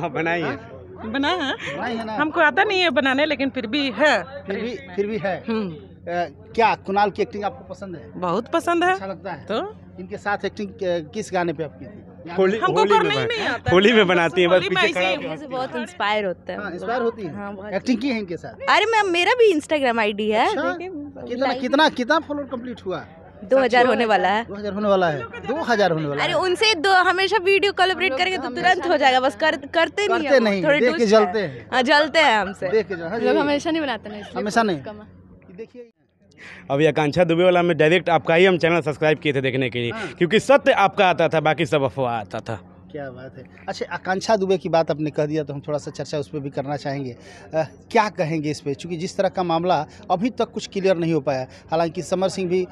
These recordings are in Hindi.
हाँ, बनाई है बना है हमको आता नहीं है बनाने लेकिन फिर भी है फिर भी फिर भी है आ, हम्म। क्या कुणाल की एक्टिंग आपको पसंद है बहुत पसंद है अच्छा लगता है तो इनके साथ एक्टिंग किस गाने पे आपकी थी होली होली में नहीं, आता होली में बनाती है बस पीछे खड़ा से बहुत इंस्पायर होता है हाँ, इंस्पायर होती है हाँ, एक्टिंग की है इनके साथ अरे मैम मेरा भी इंस्टाग्राम अच्छा। आईडी है कितना कितना कितना फॉलोअर कंप्लीट हुआ है दो हजार होने वाला है दो हजार होने वाला है दो हजार होने वाला अरे उनसे दो हमेशा वीडियो कोलोबरेट करेंगे तो तुरंत हो जाएगा बस कर, करते, करते नहीं थोड़े देख के जलते हैं हाँ, जलते हैं हमसे हाँ लोग हाँ हमेशा नहीं बनाते नहीं हमेशा नहीं देखिए अभी आकांक्षा दुबे वाला में डायरेक्ट आपका ही हम चैनल सब्सक्राइब किए थे देखने के लिए क्योंकि सत्य आपका आता था बाकी सब अफवाह आता था क्या बात है अच्छा आकांक्षा दुबे की बात आपने कह दिया तो हम थोड़ा सा चर्चा उस पर भी करना चाहेंगे आ, क्या कहेंगे इस पर चूँकि जिस तरह का मामला अभी तक कुछ क्लियर नहीं हो पाया हालांकि समर सिंह भी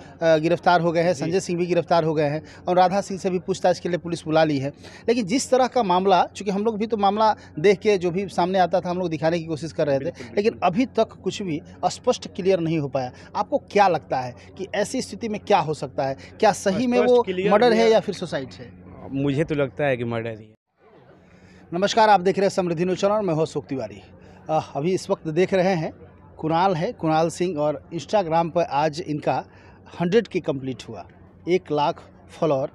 गिरफ्तार हो गए हैं संजय सिंह भी गिरफ्तार हो गए हैं और राधा सिंह से भी पूछताछ के लिए पुलिस बुला ली है लेकिन जिस तरह का मामला चूँकि हम लोग भी तो मामला देख के जो भी सामने आता था हम लोग दिखाने की कोशिश कर रहे थे लेकिन अभी तक कुछ भी स्पष्ट क्लियर नहीं हो पाया आपको क्या लगता है कि ऐसी स्थिति में क्या हो सकता है क्या सही में वो मर्डर है या फिर सुसाइड है मुझे तो लगता है कि मर्डर ही है नमस्कार आप देख रहे हैं समृद्धि नूचन और मैं हूँ अशोक तिवारी अभी इस वक्त देख रहे हैं कुणाल है कुणाल सिंह और इंस्टाग्राम पर आज इनका हंड्रेड के कंप्लीट हुआ एक लाख फॉलोअर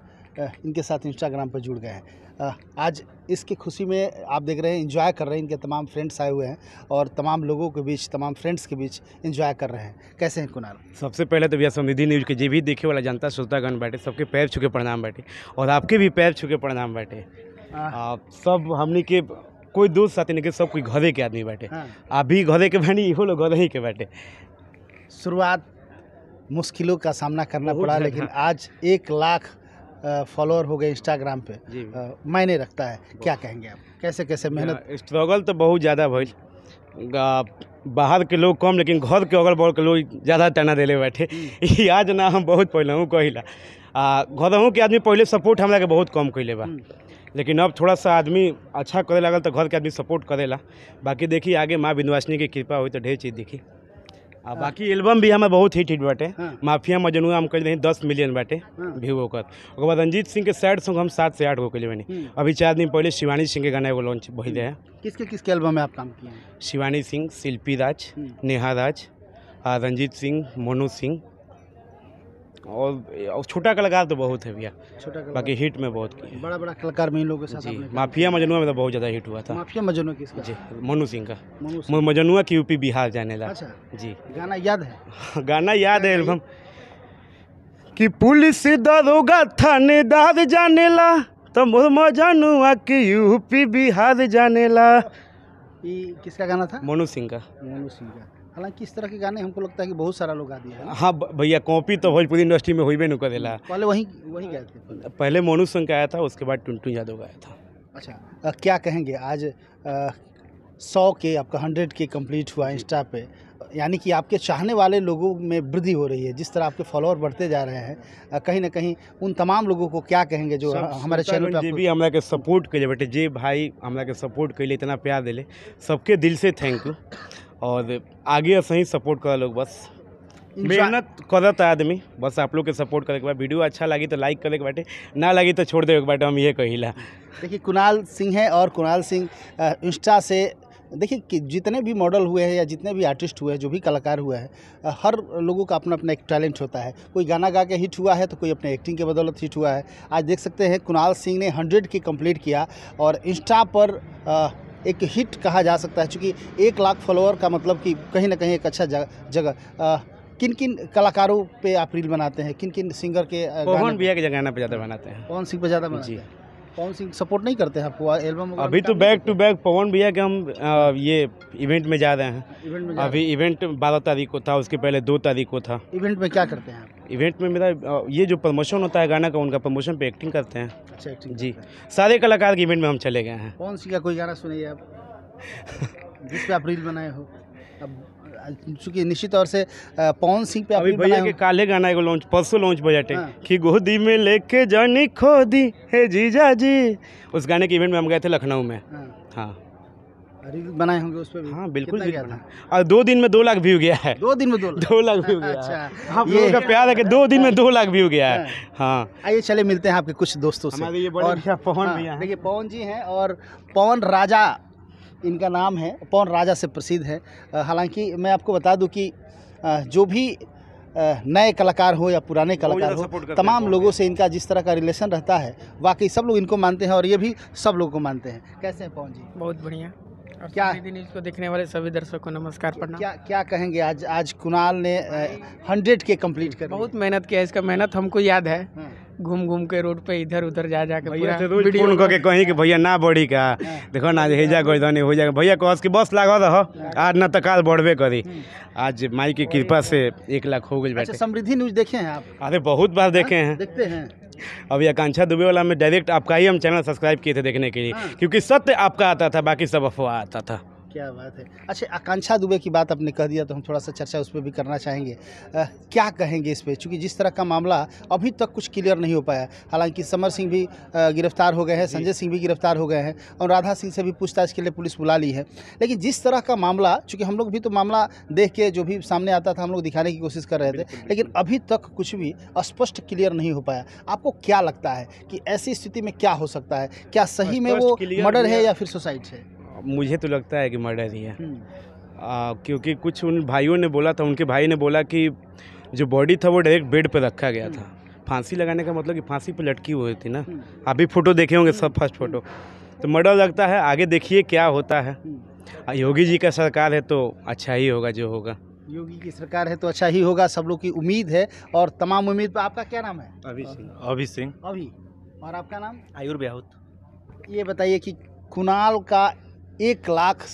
इनके साथ इंस्टाग्राम पर जुड़ गए हैं आज इसकी खुशी में आप देख रहे हैं इन्जॉय कर रहे हैं इनके तमाम फ्रेंड्स आए हुए हैं और तमाम लोगों के बीच तमाम फ्रेंड्स के बीच इन्जॉय कर रहे हैं कैसे हैं कुनार सबसे पहले तो भैया समृद्धि न्यूज के जी भी देखे वाला जनता श्रोतागण बैठे सबके पैर छुके प्रणाम बैठे और आपके भी पैर छुके प्रणाम बैठे हाँ। आप सब हमने के कोई दोस्त साथी नहीं के सब कोई घरे के आदमी बैठे हाँ। आप भी घरे के बहनी इहो लोग घरे ही के बैठे शुरुआत मुश्किलों का सामना करना पड़ा लेकिन आज एक लाख फॉलोअर हो गए इंस्टाग्राम पे मायने रखता है क्या कहेंगे आप कैसे कैसे मेहनत स्ट्रगल तो बहुत ज़्यादा भाई बाहर के लोग कम लेकिन घर के अगल बगल के लोग ज़्यादा तना देले बैठे आज ना हम बहुत पहलहूँ कहिला आ घरहूँ के आदमी पहले सपोर्ट हमारा के बहुत कम कैले बा हम्म। लेकिन अब थोड़ा सा आदमी अच्छा करे लगल तो घर के आदमी सपोर्ट करेला बाकी देखी आगे माँ विंध्यवासिनी की कृपा हुई तो ढेर चीज़ देखी आ बाकी एल्बम भी हमें बहुत हिट हिट बाटे हाँ। माफिया मजनुआ हम रहे दस मिलियन बाटे व्यू हाँ। ओकर बाद रंजीत सिंह के सैड सॉन्ग हम सात से आठ गो कैले बनी हम्म। अभी चार दिन पहले शिवानी सिंह के गाना एगो लॉन्च भैले है किसके किसके एल्बम में आप काम किए शिवानी सिंह शिल्पी राज हम्म। नेहा राज रंजीत सिंह मोनू सिंह और, छोटा कलाकार तो बहुत है भैया छोटा बाकी हिट में बहुत किया बड़ा बड़ा कलाकार में इन लोगों के साथ जी माफिया मजनुआ में तो बहुत ज़्यादा हिट हुआ था माफिया मजनुआ किसका जी मनु सिंह का मजनुआ की यूपी बिहार जाने लगा अच्छा जी गाना याद है हाँ, गाना याद है एल्बम कि पुलिस दरोगा थाने दाद जाने ला तो मजनुआ की यूपी बिहार जाने ला किसका गाना था मोनू सिंह का मोनू सिंह का हालांकि इस तरह के गाने हमको लगता है कि बहुत सारा लोग गा दिया हाँ भैया कॉपी तो भोजपुरी इंडस्ट्री में हुई न करेला पहले वहीं वहीं गए थे पहले मोनू संघ का आया था उसके बाद टुनटू यादव का आया था अच्छा क्या कहेंगे आज सौ के आपका हंड्रेड के कम्प्लीट हुआ इंस्टा पे यानी कि आपके चाहने वाले लोगों में वृद्धि हो रही है जिस तरह आपके फॉलोअर बढ़ते जा रहे हैं कहीं ना कहीं उन तमाम लोगों को क्या कहेंगे जो हमारे चैनल जो भी हमारा के सपोर्ट कर बेटे जे भाई हमारा के सपोर्ट कर इतना प्यार दिले सबके दिल से थैंक यू और आगे ऐसे ही सपोर्ट करा लोग बस मेहनत करत तो आदमी बस आप लोग के सपोर्ट करे के बाद वीडियो अच्छा लगी तो लाइक करे के बाटे ना लगी तो छोड़ देवे के बाटे हम ये कहिला देखिए कुणाल सिंह है और कुणाल सिंह इंस्टा से देखिए कि जितने भी मॉडल हुए हैं या जितने भी आर्टिस्ट हुए हैं जो भी कलाकार हुए हैं हर लोगों का अपना अपना एक टैलेंट होता है कोई गाना गा के हिट हुआ है तो कोई अपने एक्टिंग के बदौलत हिट हुआ है आज देख सकते हैं कुणाल सिंह ने हंड्रेड के कंप्लीट किया और इंस्टा पर एक हिट कहा जा सकता है चूँकि एक लाख फॉलोअर का मतलब कि कहीं ना कहीं एक अच्छा जगह किन किन कलाकारों पे आप रील बनाते हैं किन किन सिंगर के पवन भैया के जगह पे ज़्यादा बनाते हैं पवन सिंह पे ज़्यादा बनाते हैं कौन सी सपोर्ट नहीं करते हैं आपको एल्बम अभी तो बैक टू बैक पवन भैया के हम ये इवेंट में जा रहे हैं इवेंट में अभी इवेंट बारह तारीख को था उसके पहले दो तारीख को था इवेंट में क्या करते हैं आप इवेंट में मेरा ये जो प्रमोशन होता है गाना का उनका प्रमोशन पे एक्टिंग करते हैं अच्छा जी सारे कलाकार के इवेंट में हम चले गए हैं कौन सी का कोई गाना सुनिए आप जिस पे आप रील बनाए हो अब चूंकि निश्चित तौर से पवन सिंह पे अभी भैया के काले गाना है लॉन्च परसों लॉन्च बजट हाँ। कि गोदी में लेके जानी खो दी है जीजा जी उस गाने के इवेंट में हम गए थे लखनऊ में हाँ, हाँ। बनाए होंगे उस पर भी हाँ बिल्कुल भी बना और दो दिन में दो लाख व्यू गया है दो दिन में दो दो लाख व्यू गया अच्छा आप लोगों का प्यार है कि दो दिन में दो लाख व्यू गया है हाँ, हाँ। आइए चले मिलते हैं आपके कुछ दोस्तों से हमारे ये बड़े और पवन हाँ, भैया देखिए पवन जी हैं और पवन राजा इनका नाम है पौन राजा से प्रसिद्ध है हालांकि मैं आपको बता दूं कि जो भी नए कलाकार हो या पुराने कलाकार हो तमाम लोगों से इनका जिस तरह का रिलेशन रहता है वाकई सब लोग इनको मानते हैं और ये भी सब लोग को मानते हैं कैसे हैं पवन जी बहुत बढ़िया क्या न्यूज़ को देखने वाले सभी दर्शकों को नमस्कार पढ़ना क्या क्या कहेंगे आज आज कुणाल ने हंड्रेड के कंप्लीट कर बहुत मेहनत किया इसका मेहनत हमको याद है हाँ। घूम घूम के रोड पे इधर उधर जा जा के भैया से रोज फोन करके कहीं कि भैया ना बढ़ी का हाँ। देखो ना हेजा गई हो जाएगा भैया कहस कि बस लागल रह आज ना तो काल बढ़बे करी हम्म। आज माई की कृपा से एक लाख हो गई अच्छा, बैठे समृद्धि न्यूज देखे हैं आप अरे बहुत बार हाँ, देखे हैं देखते हैं अभी आकांक्षा दुबे वाला में डायरेक्ट आपका ही हम चैनल सब्सक्राइब किए थे देखने के लिए हाँ। क्योंकि सत्य आपका आता था बाकी सब अफवाह आता था क्या बात है अच्छा आकांक्षा दुबे की बात आपने कह दिया तो हम थोड़ा सा चर्चा उस पर भी करना चाहेंगे आ, क्या कहेंगे इस पर चूँकि जिस तरह का मामला अभी तक कुछ क्लियर नहीं हो पाया हालांकि समर सिंह भी गिरफ्तार हो गए हैं संजय सिंह भी गिरफ्तार हो गए हैं और राधा सिंह से भी पूछताछ के लिए पुलिस बुला ली है लेकिन जिस तरह का मामला चूँकि हम लोग भी तो मामला देख के जो भी सामने आता था हम लोग दिखाने की कोशिश कर रहे थे लेकिन अभी तक कुछ भी स्पष्ट क्लियर नहीं हो पाया आपको क्या लगता है कि ऐसी स्थिति में क्या हो सकता है क्या सही में वो मर्डर है या फिर सुसाइड है मुझे तो लगता है कि मर्डर ही है हम्म। आ, क्योंकि कुछ उन भाइयों ने बोला था उनके भाई ने बोला कि जो बॉडी था वो डायरेक्ट बेड पर रखा गया था हम्म। फांसी लगाने का मतलब कि फांसी पर लटकी हुई थी ना हम्म। आप भी फ़ोटो देखे होंगे सब फर्स्ट फोटो तो मर्डर लगता है आगे देखिए क्या होता है योगी जी का सरकार है तो अच्छा ही होगा जो होगा योगी की सरकार है तो अच्छा ही होगा सब लोग की उम्मीद है और तमाम उम्मीद पर आपका क्या नाम है अभी सिंह अभी सिंह अभी और आपका नाम आयुर्व्याहुत ये बताइए कि कुणाल का एक लाख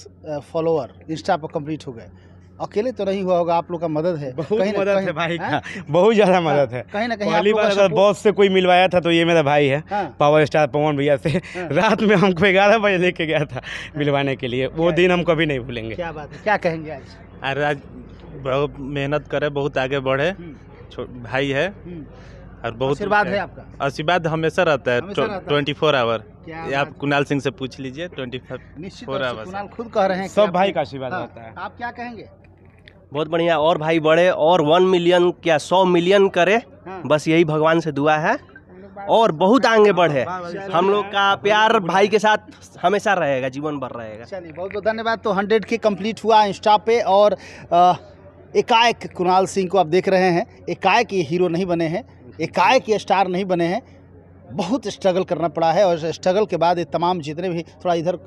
फॉलोअर इंस्टा पर कंप्लीट हो गए अकेले तो नहीं हुआ होगा आप लोग का मदद है बहुत कहीं मदद कहीं, है भाई का बहुत ज्यादा मदद हाँ, है कहीं ना कहीं पहली बार अगर बॉस से कोई मिलवाया था तो ये मेरा भाई है पावर स्टार पवन भैया से हाँ। रात में हमको ग्यारह बजे लेके गया था हाँ। मिलवाने के लिए वो दिन हम कभी नहीं भूलेंगे क्या बात है क्या कहेंगे आज अरे आज बहुत मेहनत करे बहुत आगे बढ़े हम्म। भाई है हम्म। और बहुत आशीर्वाद है आपका आशीर्वाद हमेशा रहता है ट्वेंटी फोर आवर क्या ये आप कुणाल सिंह से पूछ लीजिए ट्वेंटी फाइव कुणाल खुद कह रहे हैं सब भाई का आशीर्वाद हाँ, होता है आप क्या कहेंगे बहुत बढ़िया और भाई बड़े और वन मिलियन क्या सौ मिलियन करे हाँ। बस यही भगवान से दुआ है और बहुत आगे बढ़े हम लोग का प्यार भाई के साथ हमेशा रहेगा जीवन भर रहेगा चलिए बहुत बहुत धन्यवाद तो हंड्रेड के कंप्लीट हुआ इंस्टा पे और एकाएक कुणाल सिंह को आप देख रहे हैं एकाएक ये हीरो नहीं बने हैं एकाएक ये स्टार नहीं बने हैं बहुत स्ट्रगल करना पड़ा है और स्ट्रगल के बाद ये तमाम जितने भी थोड़ा इधर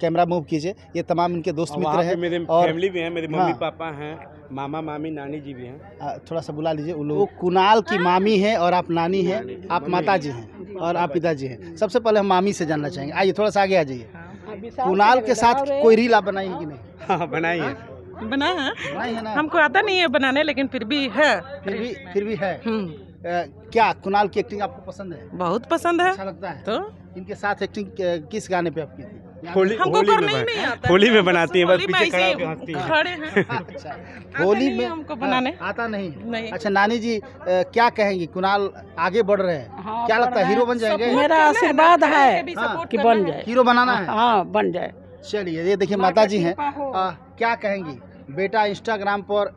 कैमरा मूव कीजिए ये तमाम इनके दोस्त मित्र हैं मेरे और फैमिली भी है मेरे मम्मी हाँ, पापा हैं मामा मामी नानी जी भी हैं थोड़ा सा बुला लीजिए उन लोग कुणाल की मामी है और आप नानी हैं आप माता जी हैं और आप पिताजी हैं सबसे पहले हम मामी से जानना चाहेंगे आइए थोड़ा सा आगे आ जाइए हाँ, कुणाल के साथ कोई रील आप बनाई कि नहीं हाँ है बना है हमको आता नहीं है बनाने लेकिन फिर भी है फिर भी फिर भी है हम्म। क्या कुणाल की एक्टिंग आपको पसंद है बहुत पसंद है अच्छा लगता है तो इनके साथ एक्टिंग किस गाने पे आपकी थी होली होली में नहीं, आता होली में बनाती है बस पीछे खड़ा होकर है खड़े हैं अच्छा। होली में हमको बनाने हाँ, आता नहीं नहीं अच्छा नानी जी क्या कहेंगी कुणाल आगे बढ़ रहे हैं हाँ, क्या लगता है हीरो बन जाएंगे मेरा आशीर्वाद है हाँ, कि बन जाए हीरो बनाना है हाँ बन जाए चलिए ये देखिए माता जी हैं क्या कहेंगी बेटा इंस्टाग्राम पर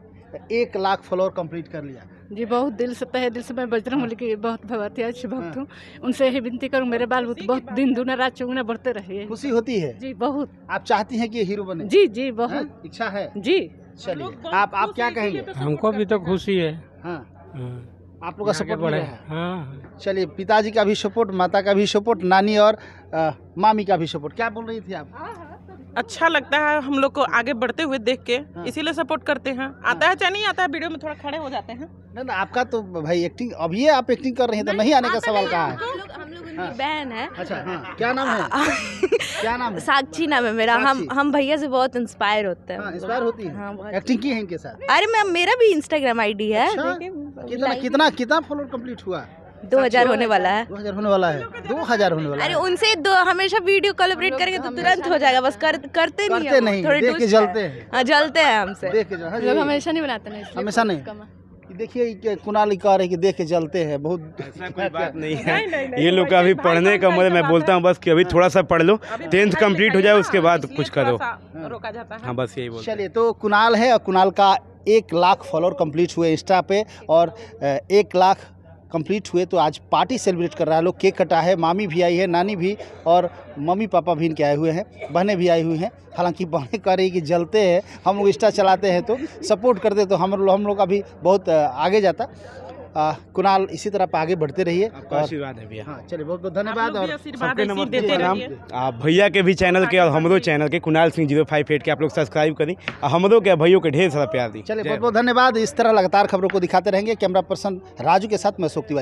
एक लाख फॉलोअर कंप्लीट कर लिया जी बहुत दिल से तहे दिल से मैं बजरंग बली की बहुत भगवती अच्छी हाँ। भक्त हूँ उनसे यही विनती करूँ मेरे बाल बहुत दिन दूना रात चुगना बढ़ते रहिए खुशी होती है जी बहुत आप चाहती हैं कि हीरो बने जी जी बहुत हाँ, इच्छा है जी चलिए आप आप क्या कहेंगे तो हमको भी तो खुशी है हाँ। आप लोग का सपोर्ट बढ़े हाँ। चलिए पिताजी का भी सपोर्ट माता का भी सपोर्ट नानी और मामी का भी सपोर्ट क्या बोल रही थी आप अच्छा लगता है हम लोग को आगे बढ़ते हुए देख के हाँ। इसीलिए सपोर्ट करते हैं हाँ। आता है चाहे नहीं आता है वीडियो में थोड़ा खड़े हो जाते हैं ना ना आपका तो भाई एक्टिंग अब ये आप एक्टिंग कर रहे हैं तो नहीं आने का सवाल कहा है हाँ। बहन है अच्छा हाँ, क्या नाम है क्या नाम है साक्षी नाम है मेरा हम हम भैया से बहुत इंस्पायर होते हैं हाँ, इंस्पायर होती है हाँ, एक्टिंग की है इनके साथ अरे मैम मेरा भी इंस्टाग्राम आईडी है अच्छा? कितना कितना कितना फॉलोअर कंप्लीट हुआ दो हजार होने वाला है दो हजार होने वाला है दो हजार होने वाला अरे उनसे दो हमेशा वीडियो कोलोबरेट करेंगे तो तुरंत हो जाएगा बस कर, करते, करते नहीं थोड़े देख के जलते हैं हाँ जलते हैं हमसे देख हाँ लोग हमेशा नहीं बनाते नहीं हमेशा नहीं देखिए कुणाल कह रहे कि देख के जलते हैं बहुत ऐसा कोई बात नहीं है नहीं, नहीं, ये लोग का अभी पढ़ने का मतलब मैं बोलता हूँ बस कि अभी हाँ। थोड़ा सा पढ़ लो टेंथ कंप्लीट हो जाए उसके बाद कुछ करो रोका जाता हाँ बस यही चलिए तो कुनाल है और कुनाल का एक लाख फॉलोअर कंप्लीट हुए इंस्टा पे और एक लाख कंप्लीट हुए तो आज पार्टी सेलिब्रेट कर रहा है लोग केक कटा है मामी भी आई है नानी भी और मम्मी पापा भी इनके आए हुए हैं बहनें भी आई हुई हैं हालांकि बहनें कह रही कि जलते हैं हम लोग इंस्टा चलाते हैं तो सपोर्ट करते तो हम लोग हम लोग अभी बहुत आगे जाता कुणाल इसी तरह आगे बढ़ते रहिए आशीर्वाद है भैया हाँ, हाँ चलिए बहुत बहुत धन्यवाद और सबके भैया के भी चैनल के और हमरो चैनल के Kunal Singh zero two five eight के आप लोग सब्सक्राइब करें हमरो के भैया के ढेर सारा प्यार दी चलिए बहुत बहुत धन्यवाद इस तरह लगातार खबरों को दिखाते रहेंगे कैमरा पर्सन राजू के साथ मैं अशोक तिवारी